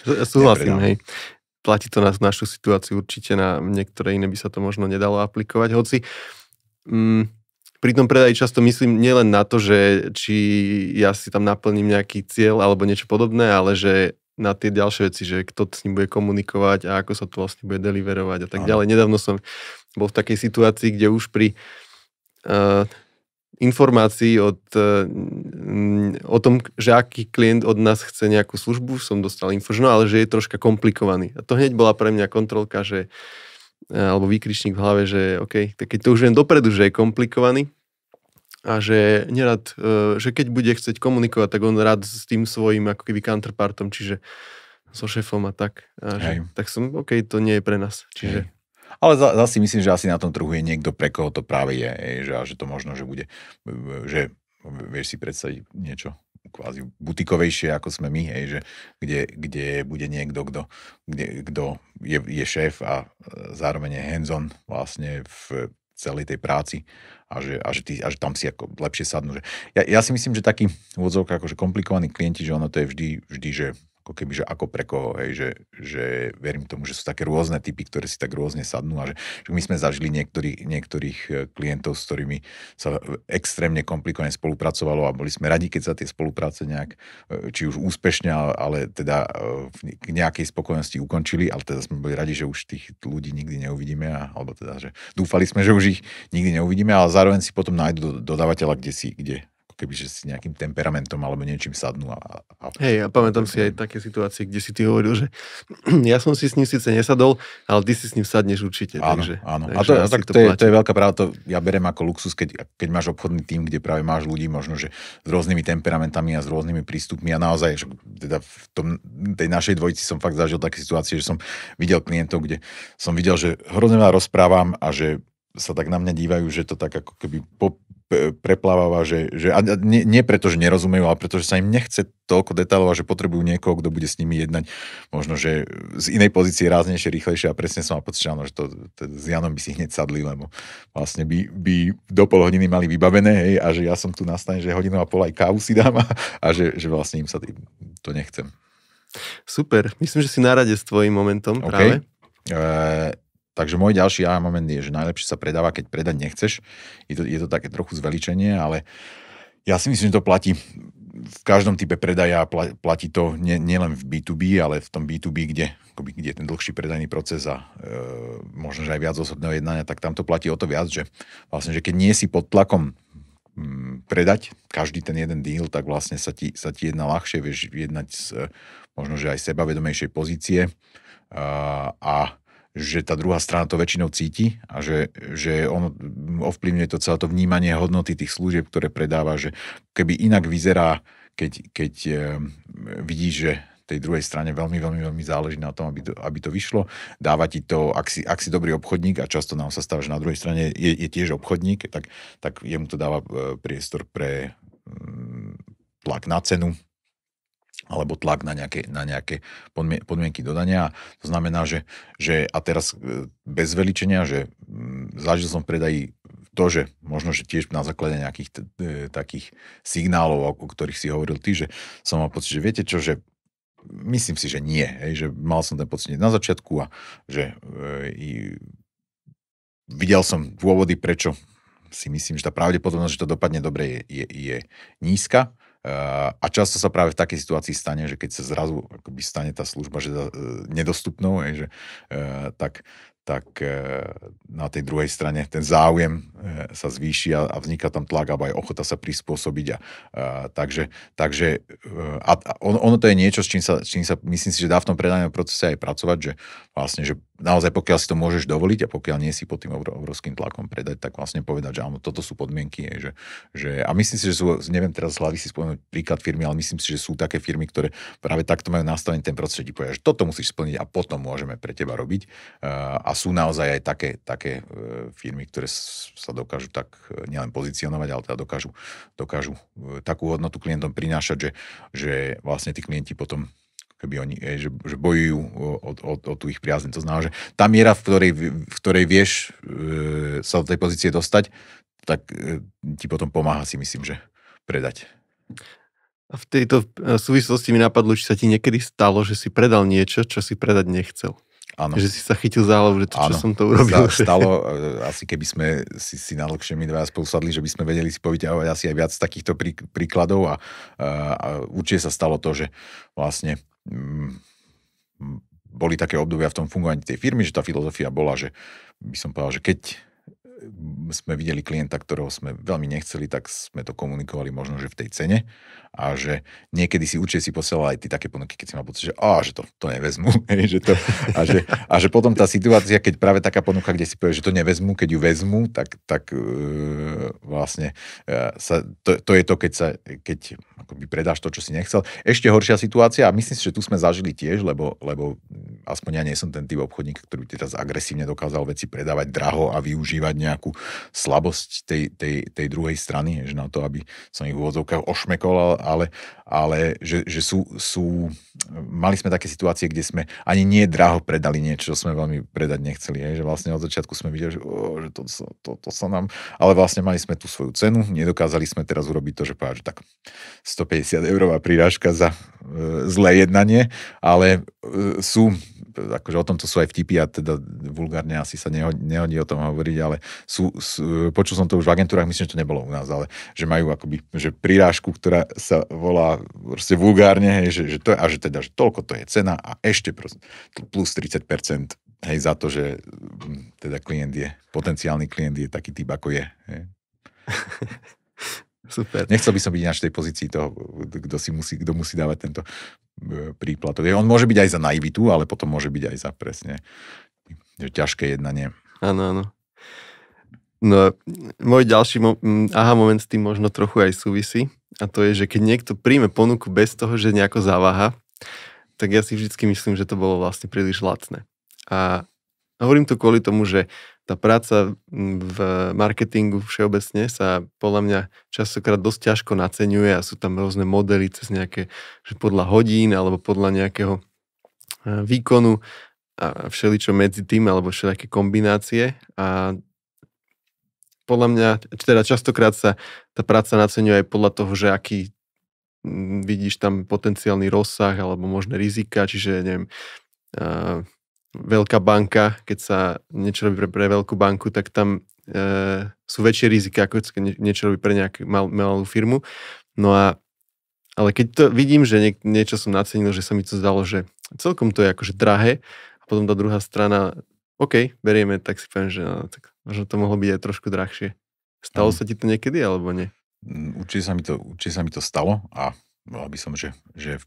[SPEAKER 1] Súhlasím, hej.
[SPEAKER 2] Platí to na našu situáciu určite, na niektoré iné by sa to možno nedalo aplikovať, hoci mm, pri tom predaji často myslím nielen na to, že či ja si tam naplním nejaký cieľ alebo niečo podobné, ale že na tie ďalšie veci, že kto s ním bude komunikovať a ako sa to vlastne bude deliverovať a tak ano. ďalej. Nedávno som bol v takej situácii, kde už pri e, informácií od, e, o tom, že aký klient od nás chce nejakú službu, som dostal info, že no ale že je troška komplikovaný. A to hneď bola pre mňa kontrolka, že e, alebo výkričník v hlave, že OK, tak keď to už viem dopredu, že je komplikovaný, a že nerad, že keď bude chcieť komunikovať, tak on rád s tým svojím ako keby counterpartom, čiže so šéfom a tak. A že, tak som, OK, to nie je pre nás. Čiže
[SPEAKER 1] Hej. Ale zase za si myslím, že asi na tom trhu je niekto, pre koho to práve je, že, že to možno, že bude, že vieš si predstaviť niečo kvázi butikovejšie, ako sme my, hej, že kde, kde bude niekto, kto, kde, kdo je, je šéf a e, zároveň je hands vlastne v celej tej práci a že, a že, ty, a že tam si ako lepšie sadnú. Že ja, ja si myslím, že taký úvodzovka akože komplikovaný klienti, že ono to je vždy, vždy že ako keby, že ako pre koho, hej, že, že verím tomu, že sú také rôzne typy, ktoré si tak rôzne sadnú a že, že my sme zažili niektorý, niektorých eh, klientov, s ktorými sa eh, extrémne komplikovane spolupracovalo a boli sme radi, keď sa tie spolupráce nejak, eh, či už úspešne, ale teda k nejakej spokojnosti ukončili, ale teda sme boli radi, že už tých ľudí nikdy neuvidíme, a, alebo teda, že dúfali sme, že už ich nikdy neuvidíme, ale zároveň si potom nájdu dodávateľa, kde si, kde keby že si nejakým temperamentom alebo niečím sadnú. A, a... Hej, ja pamätám si aj
[SPEAKER 2] také situácie, kde si ty hovoril, že
[SPEAKER 1] ja som si s ním síce nesadol, ale ty si s ním sadneš určite. Áno, takže, áno. Takže a to, tak, to, to, je, to je veľká práva, to ja berem ako luxus, keď, keď máš obchodný tým, kde práve máš ľudí možno, že s rôznymi temperamentami a s rôznymi prístupmi a naozaj, že teda v tom, tej našej dvojici som fakt zažil také situácie, že som videl klientov, kde som videl, že hrozne veľa rozprávam a že sa tak na mňa dívajú, že to tak ako keby po, preplávava, že, že a nie, nie preto, že nerozumejú, ale preto, že sa im nechce toľko detálov a že potrebujú niekoho, kto bude s nimi jednať možno, že z inej pozície ráznejšie, rýchlejšie a presne som ma pocit, že to, to, s Janom by si hneď sadli, lebo vlastne by, by do pol hodiny mali vybavené hej, a že ja som tu nastane, že hodinu a pol aj kávu si dám a, a že, že vlastne im sa to nechcem. Super, myslím, že si na rade s
[SPEAKER 2] tvojim momentom okay. práve.
[SPEAKER 1] Eh, Takže môj ďalší aha moment je, že najlepšie sa predáva, keď predať nechceš. Je to, je to také trochu zveličenie, ale ja si myslím, že to platí v každom type predaja platí to nielen nie v B2B, ale v tom B2B, kde, kde je ten dlhší predajný proces a e, možno, že aj viac osobného jednania, tak tam to platí o to viac, že vlastne, že keď nie si pod tlakom mm, predať každý ten jeden deal, tak vlastne sa ti, sa ti jedná ľahšie, vieš jednať z e, možno, že aj sebavedomejšej pozície a, a že tá druhá strana to väčšinou cíti a že, že on ovplyvňuje to celé to vnímanie hodnoty tých služieb, ktoré predáva, že keby inak vyzerá, keď, keď eh, vidíš, že tej druhej strane veľmi, veľmi, veľmi záleží na tom, aby to, aby to vyšlo. Dáva ti to, ak si, ak si dobrý obchodník a často nám sa stáva, že na druhej strane je, je tiež obchodník, tak, tak jemu to dáva eh, priestor pre mm, tlak na cenu, alebo tlak na nejaké, na nejaké podmienky dodania. To znamená, že, že a teraz e, bez veličenia, že mm, zažil som predaj to, že možno, že tiež na základe nejakých t- e, takých signálov, o ktorých si hovoril ty, že som mal pocit, že viete čo, že myslím si, že nie, hej, že mal som ten pocit na začiatku a že e, videl som dôvody, prečo si myslím, že tá pravdepodobnosť, že to dopadne dobre, je, je, je nízka a často sa práve v takej situácii stane, že keď sa zrazu akoby stane tá služba že e, nedostupnou, že, e, tak, tak e, na tej druhej strane ten záujem sa zvýši a vzniká tam tlak alebo aj ochota sa prispôsobiť. A, a, takže takže a, a on, ono to je niečo, s čím sa, s čím sa myslím si, že dá v tom predajnom procese aj pracovať, že vlastne, že naozaj pokiaľ si to môžeš dovoliť a pokiaľ nie si pod tým obrovským tlakom predať, tak vlastne povedať, že áno, toto sú podmienky. Že, že, a myslím si, že sú, neviem teraz z hlavy si spomenúť príklad firmy, ale myslím si, že sú také firmy, ktoré práve takto majú nastavený ten prostredí, povedať, že toto musíš splniť a potom môžeme pre teba robiť. Eh, a sú naozaj aj také, také eh, firmy, ktoré sa dokážu tak eh, nielen pozicionovať, ale teda dokážu, dokážu takú hodnotu klientom prinášať, že, že vlastne tí klienti potom keby oni, e, že, že bojujú o, o, o tú ich priazne To znamená, že tá miera, v ktorej, v ktorej vieš e, sa do tej pozície dostať, tak e, ti potom pomáha si myslím, že predať.
[SPEAKER 2] A v tejto e, súvislosti mi napadlo, či sa ti niekedy stalo, že si predal niečo, čo si predať
[SPEAKER 1] nechcel. Áno. Že si sa chytil za hlavu, že to, čo ano. som to urobil. Sa stalo, e, asi keby sme si, si na dlhšie my dva spolu sadli, že by sme vedeli si povyťahovať asi aj viac takýchto prí, príkladov a, a, a určite sa stalo to, že vlastne Mm, boli také obdobia v tom fungovaní tej firmy, že tá filozofia bola, že by som povedal, že keď mm, sme videli klienta, ktorého sme veľmi nechceli, tak sme to komunikovali možno, že v tej cene a že niekedy si určite si posielal aj ty také ponuky, keď si mal pocit, že, oh, že to, to nevezmu, hej, že to, a, že, a že potom tá situácia, keď práve taká ponuka, kde si povieš, že to nevezmu, keď ju vezmu, tak, tak uh, vlastne uh, sa, to, to, je to, keď, sa, keď akoby predáš to, čo si nechcel. Ešte horšia situácia a myslím si, že tu sme zažili tiež, lebo, lebo aspoň ja nie som ten typ obchodník, ktorý by teraz agresívne dokázal veci predávať draho a využívať nejakú slabosť tej, tej, tej druhej strany, že na to, aby som ich v úvodzovkách ošmekol, ale ale že, že sú, sú, mali sme také situácie, kde sme ani nie draho predali niečo, čo sme veľmi predať nechceli, hej, že vlastne od začiatku sme videli, že, o, že to, to, to sa nám, ale vlastne mali sme tú svoju cenu, nedokázali sme teraz urobiť to, že povedať, že tak 150 eurová prírážka za e, zlé jednanie, ale e, sú, akože o tomto sú aj vtipy a teda vulgárne asi sa nehodí, nehodí o tom hovoriť, ale sú, sú, e, počul som to už v agentúrach, myslím, že to nebolo u nás, ale že majú akoby, že prírážku, ktorá sa volá proste vulgárne, hej, že, že to, a že teda, že toľko to je cena a ešte proste, plus 30%, hej, za to, že mm, teda klient je, potenciálny klient je taký typ, ako je. Hej. Super. Nechcel by som byť na tej pozícii toho, kto, si musí, kto musí dávať tento e, príplatok. On môže byť aj za naivitu, ale potom môže byť aj za presne ťažké jednanie.
[SPEAKER 2] Áno, áno. No, môj ďalší mo- aha moment s tým možno trochu aj súvisí a to je, že keď niekto príjme ponuku bez toho, že nejako zaváha, tak ja si vždycky myslím, že to bolo vlastne príliš lacné. A hovorím to kvôli tomu, že tá práca v marketingu všeobecne sa podľa mňa častokrát dosť ťažko naceňuje a sú tam rôzne modely cez nejaké, že podľa hodín alebo podľa nejakého e, výkonu a všeličo medzi tým alebo všelijaké kombinácie a podľa mňa, teda častokrát sa tá práca naceňuje aj podľa toho, že aký mm, vidíš tam potenciálny rozsah alebo možné rizika, čiže neviem, uh, veľká banka, keď sa niečo robí pre, pre veľkú banku, tak tam uh, sú väčšie rizika, ako keď niečo robí pre nejakú mal, malú firmu. No a, ale keď to vidím, že nie, niečo som nacenil, že sa mi to zdalo, že celkom to je akože drahé, a potom tá druhá strana, OK, berieme, tak si poviem, že no, tak Možno to mohlo byť aj trošku
[SPEAKER 1] drahšie. Stalo mm. sa ti to niekedy, alebo nie? Mm, určite sa mi to, určite sa mi to stalo a bola by som, že, že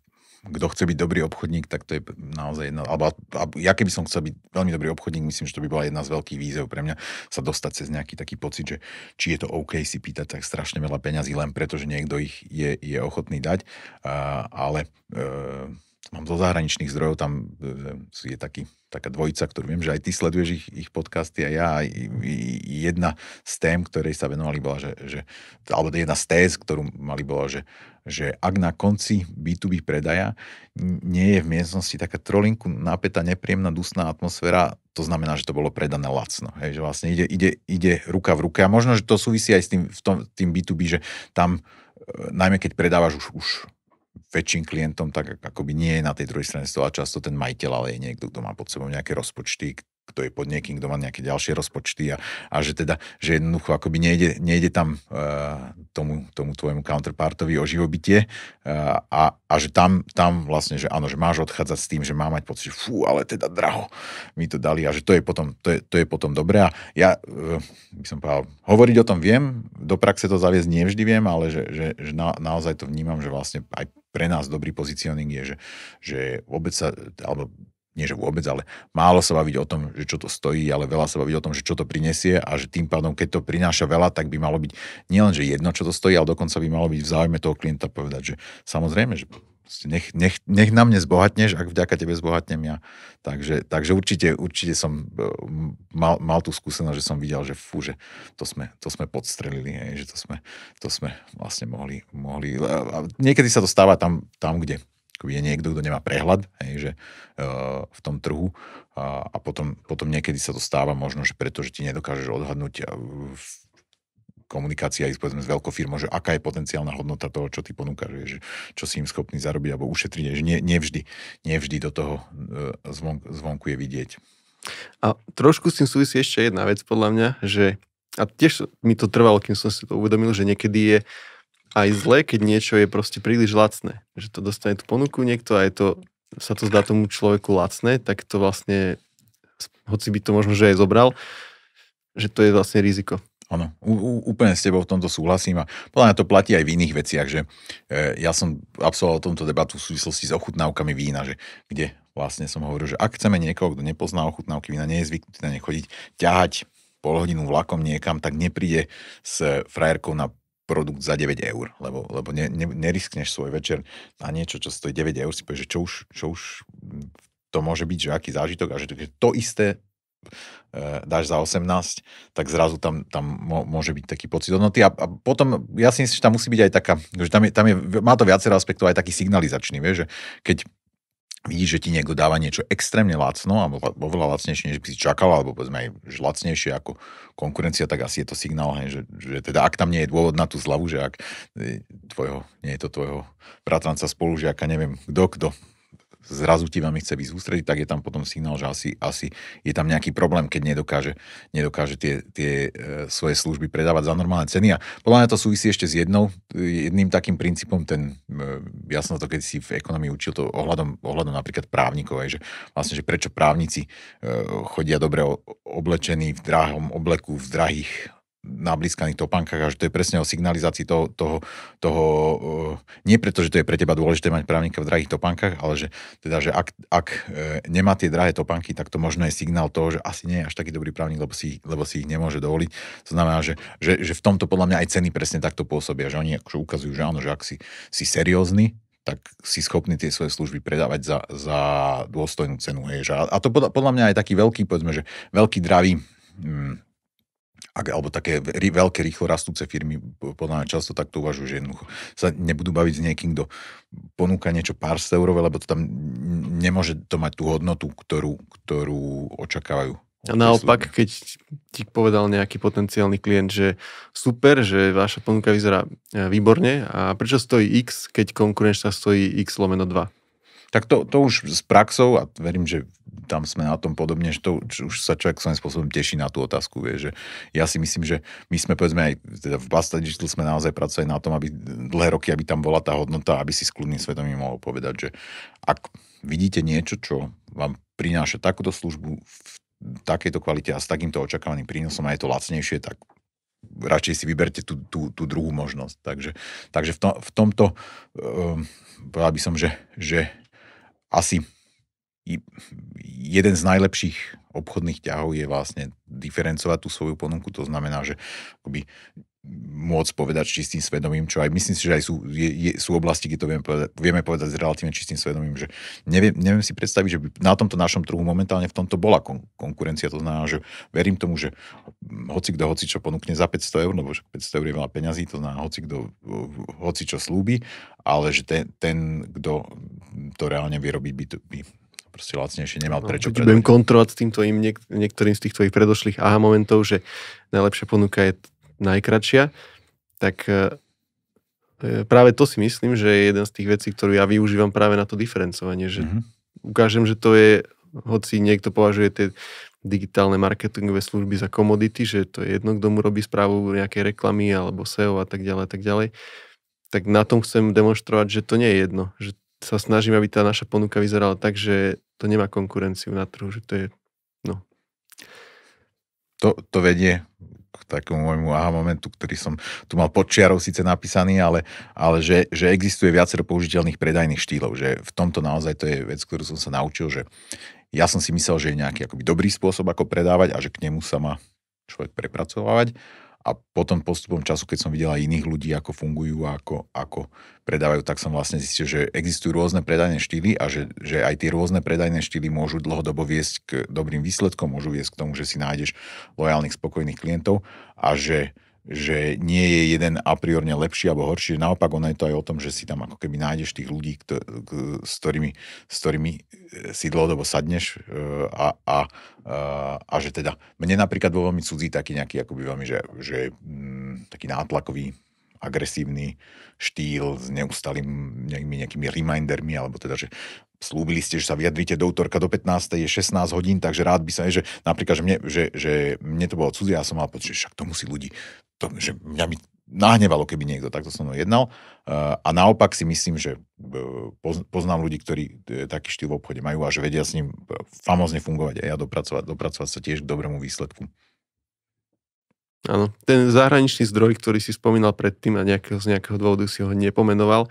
[SPEAKER 1] kto chce byť dobrý obchodník, tak to je naozaj jedna, alebo, alebo ja keby som chcel byť veľmi dobrý obchodník, myslím, že to by bola jedna z veľkých výzev pre mňa, sa dostať cez nejaký taký pocit, že či je to OK si pýtať tak strašne veľa peňazí len preto, že niekto ich je, je ochotný dať, uh, ale uh, mám zo zahraničných zdrojov, tam e, e, je taký, taká dvojica, ktorú viem, že aj ty sleduješ ich, ich podcasty a ja aj jedna z tém, ktorej sa venovali bola, že, že alebo jedna z téz, ktorú mali bola, že, že ak na konci B2B predaja nie je v miestnosti taká trolinku napätá, nepríjemná, dusná atmosféra, to znamená, že to bolo predané lacno. Hej, že vlastne ide, ide, ide ruka v ruke a možno, že to súvisí aj s tým, v tom, tým B2B, že tam e, najmä keď predávaš už, už väčším klientom tak akoby nie je na tej druhej strane stola často ten majiteľ, ale je niekto, kto má pod sebou nejaké rozpočty, kto je pod niekým, kto má nejaké ďalšie rozpočty a, a že teda, že jednoducho akoby nejde, nejde tam uh, tomu, tomu tvojemu counterpartovi o živobytie uh, a, a že tam, tam vlastne, že áno, že máš odchádzať s tým, že má mať pocit, že fú, ale teda draho mi to dali a že to je potom, to je, to je potom dobré a ja uh, by som povedal, hovoriť o tom viem, do praxe to zaviesť nevždy viem, ale že, že, že na, naozaj to vnímam, že vlastne aj pre nás dobrý pozicioning je, že, že vôbec sa, alebo nie že vôbec, ale málo sa baviť o tom, že čo to stojí, ale veľa sa baviť o tom, že čo to prinesie a že tým pádom, keď to prináša veľa, tak by malo byť nielen, že jedno, čo to stojí, ale dokonca by malo byť v záujme toho klienta povedať, že samozrejme, že nech, nech, nech na mne zbohatneš, ak vďaka tebe zbohatnem ja. Takže, takže určite, určite som e, mal, mal tú skúsenosť, že som videl, že fú, že to sme, to sme podstrelili, hej, že to sme, to sme vlastne mohli, mohli. Niekedy sa to stáva tam, tam kde ako je niekto, kto nemá prehľad hej, že, e, v tom trhu a, a potom, potom niekedy sa to stáva možno, že preto, že ti nedokážeš odhadnúť e, komunikácia aj povedzme s veľkou firmou, že aká je potenciálna hodnota toho, čo ty ponúkaš, že čo si im schopný zarobiť alebo ušetriť, že nie, nevždy, nevždy do toho e, zvon, zvonku je vidieť. A trošku s tým súvisí ešte jedna vec podľa mňa, že a
[SPEAKER 2] tiež mi to trvalo, kým som si to uvedomil, že niekedy je uh, aj zle, keď niečo je proste príliš lacné. Že to dostane tú ponuku niekto a je to, sa to zdá tomu človeku lacné, tak to
[SPEAKER 1] vlastne, hoci by to možno, že aj zobral, že to je vlastne riziko. Áno, úplne s tebou v tomto súhlasím a podľa mňa to platí aj v iných veciach, že e, ja som absolvoval tomto debatu v súvislosti s ochutnávkami vína, že kde vlastne som hovoril, že ak chceme niekoho, kto nepozná ochutnávky vína, nie je zvyknutý na ne chodiť, ťahať pol hodinu vlakom niekam, tak nepríde s frajerkou na produkt za 9 eur, lebo, lebo ne, ne, neriskneš svoj večer na niečo, čo stojí 9 eur, si povieš, že čo už, čo už mm, to môže byť, že aký zážitok a že to, to isté e, dáš za 18, tak zrazu tam, tam môže byť taký pocit hodnoty. A, a potom, ja si myslím, že tam musí byť aj taká, že tam je, tam je, má to viacero aspektov, aj taký signalizačný, vieš, že keď vidíš, že ti niekto dáva niečo extrémne lacno, alebo oveľa lacnejšie, než by si čakal, alebo povedzme aj lacnejšie ako konkurencia, tak asi je to signál, hej, že, že teda ak tam nie je dôvod na tú zľavu, že ak e, tvojho, nie je to tvojho bratranca spolužiaka, neviem kto, kto zrazu ti veľmi chce vyzústrediť, tak je tam potom signál, že asi, asi je tam nejaký problém, keď nedokáže, nedokáže tie, tie e, svoje služby predávať za normálne ceny. A podľa mňa to súvisí ešte s jednou, jedným takým princípom, ten, e, ja som to keď si v ekonomii učil to ohľadom, ohľadom napríklad právnikov, aj, že vlastne, že prečo právnici e, chodia dobre oblečení v drahom obleku, v drahých na blízkaných topánkach a že to je presne o signalizácii toho, toho, toho e, nie preto, že to je pre teba dôležité mať právnika v drahých topánkach, ale že, teda, že ak, ak e, nemá tie drahé topánky, tak to možno je signál toho, že asi nie je až taký dobrý právnik, lebo si, lebo si ich nemôže dovoliť. To znamená, že, že, že v tomto podľa mňa aj ceny presne takto pôsobia, že oni akože ukazujú, že áno, že ak si, si seriózny, tak si schopný tie svoje služby predávať za, za dôstojnú cenu. Hej. A to podľa, podľa mňa aj taký veľký, povedzme, že veľký dravý mm, ak, alebo také veľké, rýchlo rastúce firmy, podľa mňa často takto uvažujú, že jednoducho sa nebudú baviť s niekým, kto ponúka niečo pár eurové, lebo to tam nemôže to mať tú hodnotu, ktorú, ktorú očakávajú. A naopak,
[SPEAKER 2] keď ti povedal nejaký potenciálny klient, že super, že vaša ponuka vyzerá e, výborne a prečo stojí X, keď
[SPEAKER 1] konkurenčná stojí X lomeno 2? Tak to, to už s praxou a verím, že tam sme na tom podobne, že to už sa človek svojím spôsobom teší na tú otázku. Vie, že ja si myslím, že my sme povedzme aj teda v Basta Digital sme naozaj pracovali na tom, aby dlhé roky, aby tam bola tá hodnota, aby si s kľudným svedomím mohol povedať, že ak vidíte niečo, čo vám prináša takúto službu v takejto kvalite a s takýmto očakávaným prínosom a je to lacnejšie, tak radšej si vyberte tú, tú, tú druhú možnosť. Takže, takže v, to, v tomto um, povedal by som, že, že asi jeden z najlepších obchodných ťahov je vlastne diferencovať tú svoju ponuku, to znamená, že akoby môcť povedať čistým svedomím, čo aj myslím si, že aj sú, je, je, sú oblasti, kde to vieme povedať, vieme povedať s relatívne čistým svedomím, že neviem, neviem si predstaviť, že by na tomto našom trhu momentálne v tomto bola kon, konkurencia, to znamená, že verím tomu, že hoci kto hoci čo ponúkne za 500 eur, lebo 500 eur je veľa peňazí, to znamená hoci kto hoci čo slúbi, ale že ten, ten kto to reálne vyrobí, by, by proste lacnejšie nemal no, prečo predať. Budem
[SPEAKER 2] kontrolovať s týmto im niek- niektorým z tých tvojich predošlých aha momentov, že najlepšia ponuka je najkračšia, tak e, e, práve to si myslím, že je jeden z tých vecí, ktorú ja využívam práve na to diferencovanie, že mm-hmm. ukážem, že to je, hoci niekto považuje tie digitálne marketingové služby za komodity, že to je jedno, kto mu robí správu nejakej reklamy alebo SEO a tak ďalej tak ďalej, tak na tom chcem demonstrovať, že to nie je jedno, že sa snažím, aby tá naša ponuka vyzerala tak, že to nemá konkurenciu na trhu, že to je,
[SPEAKER 1] no. To, to vedie k takému môjmu aha momentu, ktorý som tu mal pod čiarou síce napísaný, ale, ale že, že existuje viacero použiteľných predajných štýlov, že v tomto naozaj to je vec, ktorú som sa naučil, že ja som si myslel, že je nejaký akoby dobrý spôsob, ako predávať a že k nemu sa má človek prepracovávať a potom postupom času, keď som videl aj iných ľudí, ako fungujú a ako, ako predávajú, tak som vlastne zistil, že existujú rôzne predajné štýly a že, že aj tie rôzne predajné štýly môžu dlhodobo viesť k dobrým výsledkom, môžu viesť k tomu, že si nájdeš lojálnych, spokojných klientov a že že nie je jeden a priorne lepší alebo horší. Naopak, ono je to aj o tom, že si tam ako keby nájdeš tých ľudí, kto, k, s, ktorými, s ktorými e, si dlhodobo sadneš e, a, a, a, e, a že teda mne napríklad bol veľmi cudzí taký nejaký akoby veľmi, že, že m, mm, taký nátlakový agresívny štýl s neustalým nejakými, nejakými remindermi, alebo teda, že slúbili ste, že sa vyjadrite do útorka do 15. je 16 hodín, takže rád by sa, že napríklad, že mne, že, že mne to bolo cudzie, ja som mal pocit, že však to musí ľudí to, že mňa by nahnevalo, keby niekto takto so mnou jednal. A naopak si myslím, že e, poznám ľudí, ktorí e, taký štýl v obchode majú a že vedia s ním e, famozne fungovať a ja dopracovať, dopracovať sa tiež k dobrému výsledku. Áno, ten
[SPEAKER 2] zahraničný zdroj, ktorý si spomínal predtým a nejakého, z nejakého dôvodu si ho nepomenoval,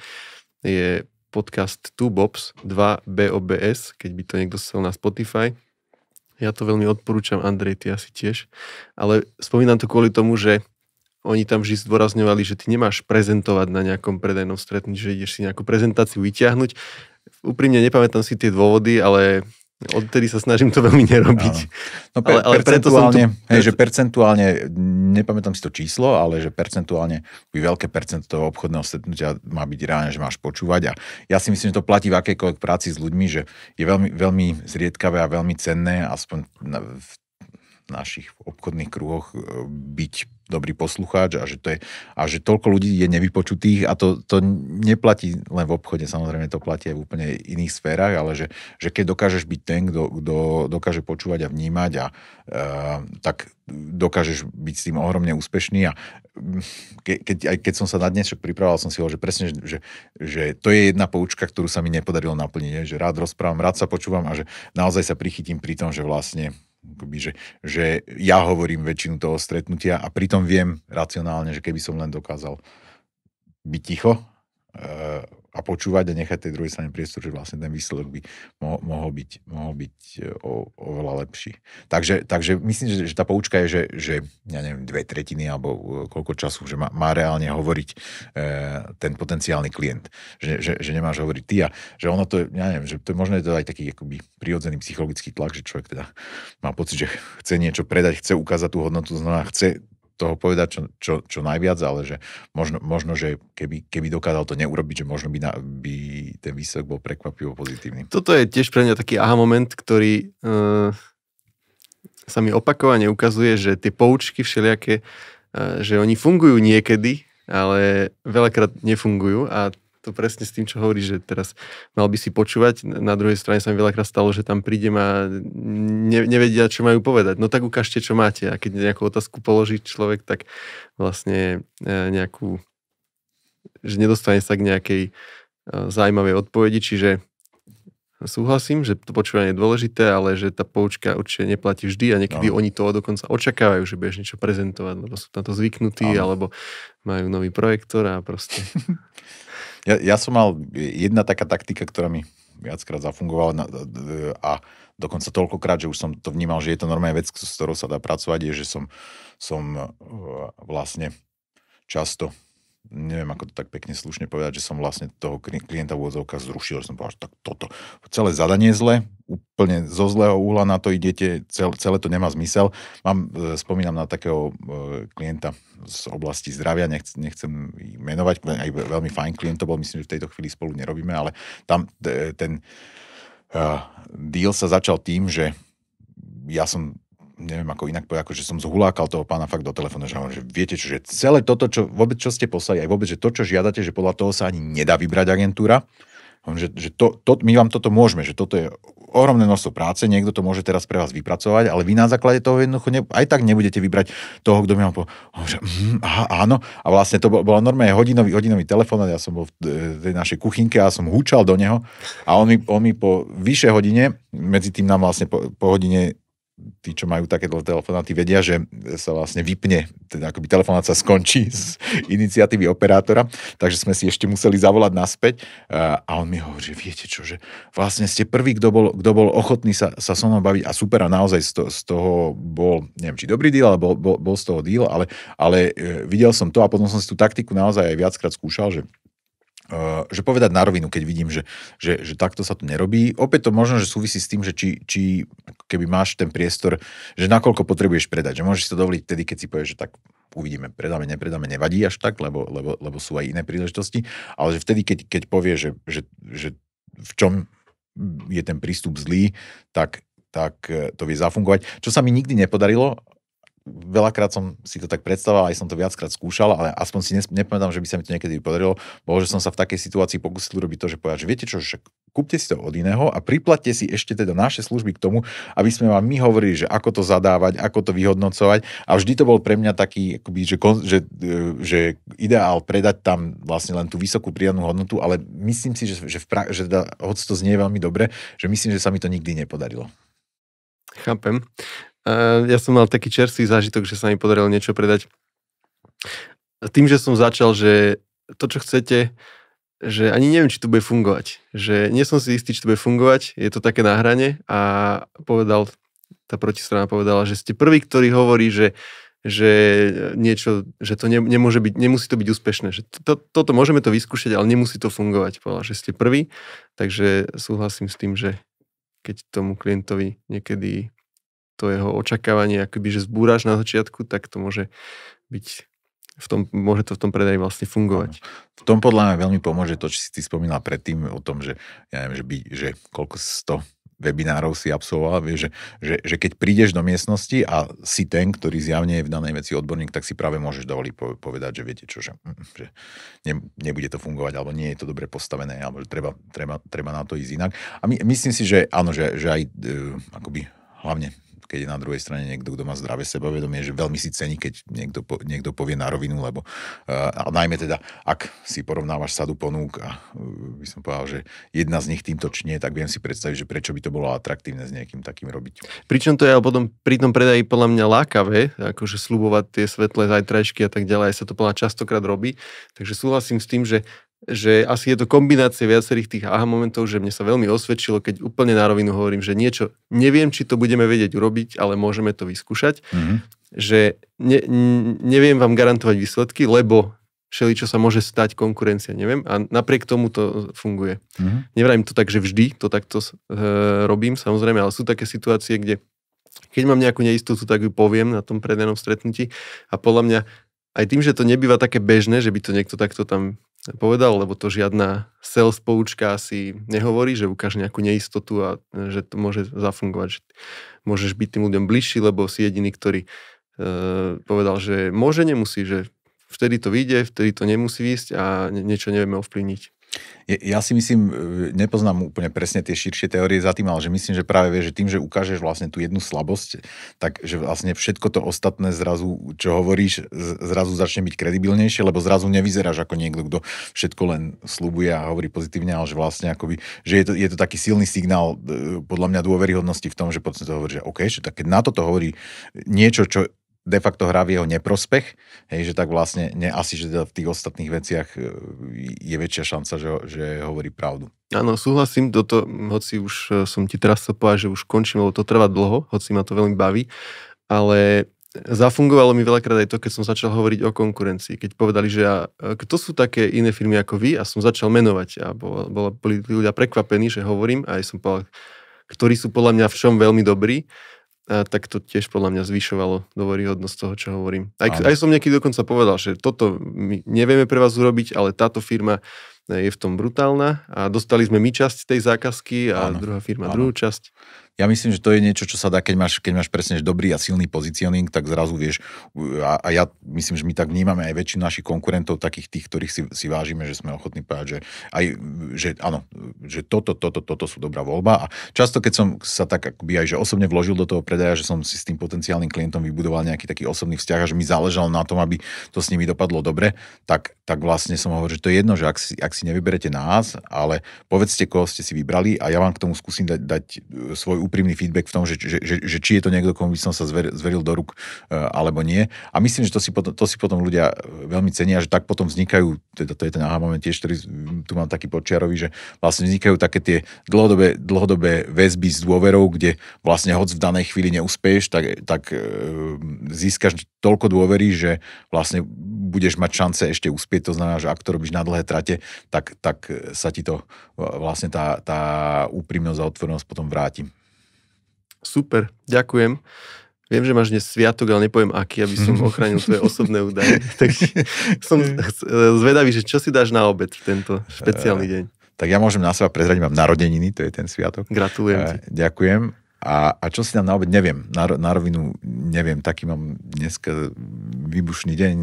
[SPEAKER 2] je podcast 2Bobs, 2BOBS, keď by to niekto chcel na Spotify. Ja to veľmi odporúčam, Andrej, ty asi tiež. Ale spomínam to kvôli tomu, že oni tam vždy zdôrazňovali, že ty nemáš prezentovať na nejakom predajnom stretnutí, že ideš si nejakú prezentáciu vyťahnuť. Úprimne nepamätám si tie dôvody, ale odtedy sa snažím to veľmi nerobiť.
[SPEAKER 1] No, No per, ale, ale percentuálne, tu... hej, že percentuálne, nepamätám si to číslo, ale že percentuálne veľké percento toho obchodného stretnutia má byť reálne, že máš počúvať. A ja si myslím, že to platí v akejkoľvek práci s ľuďmi, že je veľmi, veľmi zriedkavé a veľmi cenné, aspoň v našich obchodných kruhoch e, byť dobrý poslucháč a že, to je, a že toľko ľudí je nevypočutých a to, to neplatí len v obchode, samozrejme to platí aj v úplne iných sférach, ale že, že keď dokážeš byť ten, kto, kto dokáže počúvať a vnímať a e, tak dokážeš byť s tým ohromne úspešný a mm, ke, keď, aj keď som sa na dnešok pripravoval, som si hovoril, že presne, že, že to je jedna poučka, ktorú sa mi nepodarilo naplniť, že rád rozprávam, rád sa počúvam a že naozaj sa prichytím pri tom, že vlastne akoby, že, že ja hovorím väčšinu toho stretnutia a pritom viem racionálne, že keby som len dokázal byť ticho, eh, a počúvať a nechať tej druhej strane priestor, že vlastne ten výsledok by mo- mohol byť, mohol byť e, o- oveľa lepší. Takže, takže myslím, že, že tá poučka je, že, že ja neviem, dve tretiny alebo e, koľko času, že má, má reálne hovoriť e, ten potenciálny klient. Že, že, že nemáš hovoriť ty a že ono to, ja neviem, že to je možné to aj taký akoby prirodzený psychologický tlak, že človek teda má pocit, že chce niečo predať, chce ukázať tú hodnotu, znamená chce toho povedať čo, čo, čo najviac, ale že možno, možno že keby, keby dokázal to neurobiť, že možno by, na, by ten výsledok bol prekvapivo pozitívny.
[SPEAKER 2] Toto je tiež pre mňa taký aha moment, ktorý e, sa mi opakovane ukazuje, že tie poučky všelijaké, e, že oni fungujú niekedy, ale veľakrát nefungujú a to presne s tým, čo hovorí, že teraz mal by si počúvať. Na druhej strane sa mi veľakrát stalo, že tam prídem a ne, nevedia, čo majú povedať. No tak ukážte, čo máte. A keď nejakú otázku položí človek, tak vlastne e, nejakú, že nedostane sa k nejakej e, zaujímavej odpovedi, čiže súhlasím, že to počúvanie je dôležité, ale že tá poučka určite neplatí vždy a niekedy no. oni to dokonca očakávajú, že budeš niečo prezentovať, lebo sú na to
[SPEAKER 1] zvyknutí, no. alebo majú nový projektor a proste... Ja, ja som mal e, jedna taká taktika, ktorá mi viackrát zafungovala na, e, a dokonca toľkokrát, že už som to vnímal, že je to normálna vec, s ktorou sa dá pracovať, je, že som, som e, vlastne často neviem ako to tak pekne slušne povedať, že som vlastne toho klienta vôzovka zrušil, že som povedal, že tak toto, celé zadanie zle, úplne zo zlého úhla na to idete, celé to nemá zmysel. Mám, e, spomínam na takého e, klienta z oblasti zdravia, nechcem, ich menovať, aj veľmi fajn klient to bol, myslím, že v tejto chvíli spolu nerobíme, ale tam e, ten deal sa začal tým, že ja som neviem ako inak povedať, akože som zhulákal toho pána fakt do telefónu, že, hovorím, že viete čo, že celé toto, čo, vôbec čo ste poslali, aj vôbec, že to, čo žiadate, že podľa toho sa ani nedá vybrať agentúra, hovorím, že, že to, to, my vám toto môžeme, že toto je ohromné množstvo práce, niekto to môže teraz pre vás vypracovať, ale vy na základe toho jednoducho ne, aj tak nebudete vybrať toho, kto mi vám povedal, že mm, aha, áno. A vlastne to bolo normálne hodinový, hodinový telefón, ja som bol e, v tej našej kuchynke a som húčal do neho a on mi, on mi po vyššej hodine, medzi tým nám vlastne po, po hodine tí, čo majú také dlhé telefonáty, vedia, že sa vlastne vypne, teda akoby telefonát sa skončí z iniciatívy operátora, takže sme si ešte museli zavolať naspäť a on mi hovorí, že viete čo, že vlastne ste prvý, kto bol, kto bol ochotný sa, sa so mnou baviť a super a naozaj z, to, z toho bol, neviem či dobrý deal, ale bol, bol, bol z toho deal, ale, ale e, videl som to a potom som si tú taktiku naozaj aj viackrát skúšal, že Eh, že povedať na rovinu, keď vidím, že, že, že takto sa to nerobí. Opäť to možno, že súvisí s tým, že či, či keby máš ten priestor, že nakoľko potrebuješ predať, že môžeš sa dovoliť vtedy, keď si povieš, že tak uvidíme, predáme, nepredáme, nevadí až tak, lebo, lebo, lebo sú aj iné príležitosti, ale že vtedy, keď, keď povie, že, že, že v čom je ten prístup zlý, tak tak eh, to vie zafungovať. Čo sa mi nikdy nepodarilo, veľakrát som si to tak predstavoval, aj som to viackrát skúšal, ale aspoň si nepamätám, že by sa mi to niekedy podarilo. Bolo, že som sa v takej situácii pokusil robiť to, že povedať, že viete čo, že kúpte si to od iného a priplatte si ešte teda naše služby k tomu, aby sme vám my hovorili, že ako to zadávať, ako to vyhodnocovať. A vždy to bol pre mňa taký, akoby, že, že, e, že ideál predať tam vlastne len tú vysokú pridanú hodnotu, ale myslím si, že, že, v pra- že teda, hoď to znie veľmi dobre, že myslím, že sa mi to nikdy nepodarilo.
[SPEAKER 2] Chápem ja som mal taký čerstvý zážitok, že sa mi podarilo niečo predať. Tým, že som začal, že to, čo chcete, že ani neviem, či to bude fungovať. Že nie som si istý, či to bude fungovať, je to také na hrane a povedal, tá protistrana povedala, že ste prvý, ktorý hovorí, že, že niečo, že to ne, nemôže byť, nemusí to byť úspešné. Že to, toto môžeme to vyskúšať, ale nemusí to fungovať. Povedala, že ste prvý, takže súhlasím s tým, že keď tomu klientovi niekedy to jeho očakávanie akoby, že zbúraš na začiatku, tak to môže byť
[SPEAKER 1] v tom, môže to v tom predaji vlastne fungovať. Ano. V tom podľa mňa veľmi pomôže to, čo si ty spomínal predtým o tom, že ja neviem, že, by, že koľko 100 webinárov si absolvoval, vieš, že, že, že keď prídeš do miestnosti a si ten, ktorý zjavne je v danej veci odborník, tak si práve môžeš dovoliť povedať, že viete čo, že, mm, mm, že ne, nebude to fungovať, alebo nie je to dobre postavené, alebo že treba, treba, treba na to ísť inak. A my, myslím si, že áno, že, že aj e, akoby hlavne keď je na druhej strane niekto, kto má zdravé sebavedomie, že veľmi si cení, keď niekto, po, niekto povie na rovinu, lebo eh, a najmä teda, ak si porovnávaš sadu ponúk a eh, by som povedal, že jedna z nich týmto činie, tak viem si predstaviť, že prečo by to bolo atraktívne s niekým takým robiť.
[SPEAKER 2] Pričom to je ale potom pri tom predaji podľa mňa lákavé, akože slubovať tie svetlé zajtrajšky a tak ďalej, sa to podľa častokrát robí. Takže súhlasím s tým, že že asi je to kombinácia viacerých tých aha momentov, že mne sa veľmi osvedčilo, keď úplne na rovinu hovorím, že niečo neviem, či to budeme vedieť urobiť, ale môžeme to vyskúšať, mm-hmm. že ne, neviem vám garantovať výsledky, lebo všeli, čo sa môže stať, konkurencia, neviem. A napriek tomu to funguje. Mm-hmm. Nevrajím to tak, že vždy to takto e, robím, samozrejme, ale sú také situácie, kde keď mám nejakú neistotu, tak ju poviem na tom predenom stretnutí a podľa mňa aj tým, že to nebýva také bežné, že by to niekto takto tam povedal, lebo to žiadna sales poučka si nehovorí, že ukáže nejakú neistotu a e, že to môže zafungovať, že môžeš byť tým ľuďom bližší, lebo si jediný, ktorý e, povedal, že môže, nemusí, že vtedy to vyjde, vtedy to nemusí ísť a niečo nevieme ovplyvniť.
[SPEAKER 1] Ja si myslím, e, nepoznám úplne presne tie širšie teórie za tým, ale že myslím, že práve vieš, že tým, že ukážeš vlastne tú jednu slabosť, tak že vlastne všetko to ostatné zrazu, čo hovoríš, zrazu začne byť kredibilnejšie, lebo zrazu nevyzeráš ako niekto, kto všetko len slubuje a hovorí pozitívne, ale že vlastne akoby, že je to, je to taký silný signál e, podľa mňa dôveryhodnosti v tom, že potom to hovorí, že OK, že tak keď na toto hovorí niečo, čo de facto hrá v jeho neprospech, hej, že tak vlastne ne, asi, že teda v tých ostatných veciach e, je väčšia šanca, že, že hovorí pravdu.
[SPEAKER 2] Áno, súhlasím, toto, hoci už e, som ti teraz chcel že už končím, lebo to trvá dlho, hoci ma to veľmi baví, ale zafungovalo mi veľakrát aj to, keď som začal hovoriť o konkurencii, keď povedali, že ja, e, kto sú také iné firmy ako vy a som začal menovať a bol, bol, boli ľudia prekvapení, že hovorím a aj som povedal, ktorí sú podľa mňa v čom veľmi dobrí a tak to tiež podľa mňa zvyšovalo dôveryhodnosť toho, čo hovorím. Aj, ale... aj som nejaký dokonca povedal, že toto my nevieme pre vás urobiť, ale táto firma e, je v tom brutálna a dostali sme my časť tej zákazky a ano. druhá firma ano.
[SPEAKER 1] druhú časť ja myslím, že to je niečo, čo sa dá, keď máš, keď máš presne dobrý a silný pozicioning, tak zrazu vieš, a, a ja myslím, že my tak vnímame aj väčšinu našich konkurentov, takých tých, ktorých si, si vážime, že sme ochotní povedať, že, aj, že áno, že toto, toto, toto sú dobrá voľba. A často, keď som sa tak akoby aj že osobne vložil do toho predaja, že som si s tým potenciálnym klientom vybudoval nejaký taký osobný vzťah a že mi záležalo na tom, aby to s nimi dopadlo dobre, tak, tak vlastne som hovoril, že to je jedno, že ak si, ak si nevyberete nás, ale povedzte, koho ste si vybrali a ja vám k tomu skúsim dať, dať e, svoj úprimný feedback v tom, že, že, že, že či je to niekto, komu by som sa zver, zveril do rúk eh, alebo nie. A myslím, že to si, potom, to si potom ľudia veľmi cenia, že tak potom vznikajú, teda to je ten aha moment tiež, ktorý tu mám taký počiarový, že vlastne vznikajú také tie dlhodobé, dlhodobé väzby s dôverou, kde vlastne hoc v danej chvíli neúspeješ, tak, tak eh, získaš toľko dôvery, že vlastne budeš mať šance ešte uspieť. To znamená, že ak to robíš na dlhé trate, tak, tak sa ti to eh, vlastne tá, tá úprimnosť a otvorenosť potom vráti. Super,
[SPEAKER 2] ďakujem. Viem, že máš dnes sviatok, ale nepoviem aký, aby som ochránil svoje osobné údaje. Takže som e, zvedavý, že čo si dáš na obed v tento špeciálny e, deň.
[SPEAKER 1] Tak ja môžem na seba prezradiť, mám narodeniny, to je ten sviatok. Gratulujem e, ti. Ďakujem. A, a čo si nám na obed, neviem. Na, na rovinu neviem, taký mám dneska výbušný deň,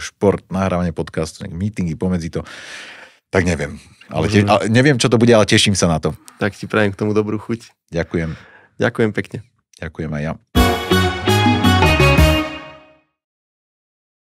[SPEAKER 1] šport, nahrávanie podcastu, meetingy pomedzi to. Tak neviem. Ale, te, ale neviem, čo to bude, ale teším sa na to.
[SPEAKER 2] Tak ti prajem k tomu dobrú chuť.
[SPEAKER 1] Ďakujem. Ďakujem pekne.
[SPEAKER 2] Ďakujem aj ja.